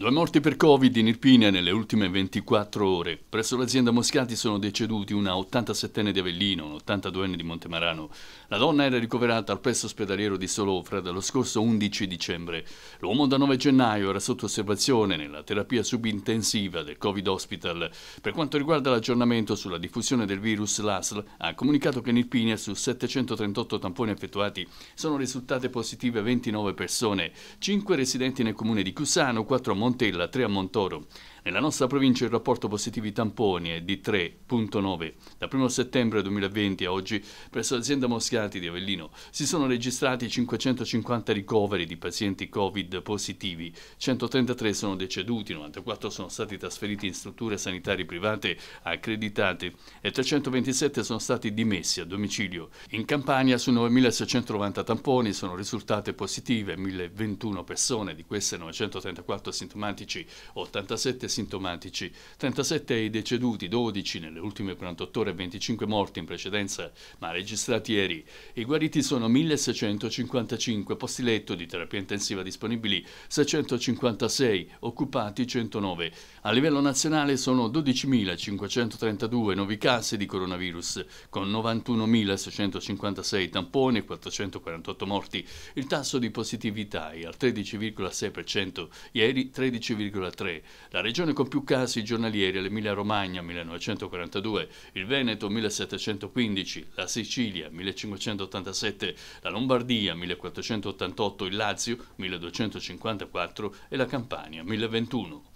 Due morti per Covid in Irpinia nelle ultime 24 ore. Presso l'azienda Moscati sono deceduti una 87enne di Avellino, un 82enne di Montemarano. La donna era ricoverata al presso ospedaliero di Solofra dallo scorso 11 dicembre. L'uomo da 9 gennaio era sotto osservazione nella terapia subintensiva del Covid Hospital. Per quanto riguarda l'aggiornamento sulla diffusione del virus, l'ASL ha comunicato che in Irpinia su 738 tamponi effettuati sono risultate positive 29 persone, 5 residenti nel comune di Cusano, 4 a Montemarano, Montella 3 a Montoro. Nella nostra provincia il rapporto positivi tamponi è di 3.9. Da 1 settembre 2020 a oggi presso l'azienda Moscati di Avellino si sono registrati 550 ricoveri di pazienti Covid positivi, 133 sono deceduti, 94 sono stati trasferiti in strutture sanitarie private accreditate e 327 sono stati dimessi a domicilio. In Campania su 9.690 tamponi sono risultate positive 1.021 persone, di queste 934 sintomatiche sintomatici, 87 sintomatici, 37 i deceduti, 12 nelle ultime 48 ore e 25 morti in precedenza, ma registrati ieri. I guariti sono 1655, posti letto di terapia intensiva disponibili 656, occupati 109. A livello nazionale sono 12.532 nuovi casi di coronavirus, con 91.656 tamponi e 448 morti. Il tasso di positività è al 13,6%, ieri 3%. 13,3. La regione con più casi giornalieri è l'Emilia Romagna 1942, il Veneto 1715, la Sicilia 1587, la Lombardia 1488, il Lazio 1254 e la Campania 1021.